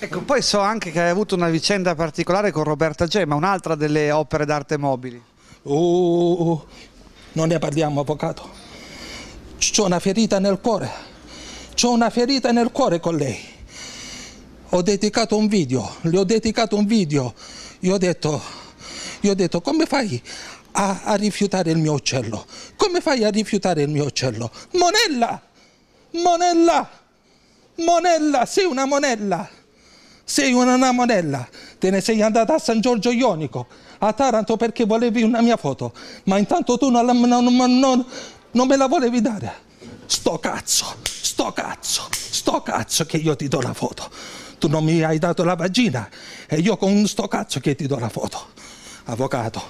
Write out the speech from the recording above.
Ecco, poi so anche che hai avuto una vicenda particolare con Roberta Gemma, un'altra delle opere d'arte mobili. Uh, non ne parliamo, avvocato. C'ho una ferita nel cuore. C'ho una ferita nel cuore con lei. Ho dedicato un video, le ho dedicato un video. Io ho detto, io ho detto come fai a, a rifiutare il mio uccello? Come fai a rifiutare il mio uccello? Monella! Monella! Monella, sei una monella! Sei una namonella, te ne sei andata a San Giorgio Ionico, a Taranto perché volevi una mia foto, ma intanto tu non, non, non, non me la volevi dare. Sto cazzo, sto cazzo, sto cazzo che io ti do la foto. Tu non mi hai dato la vagina e io con sto cazzo che ti do la foto. Avvocato.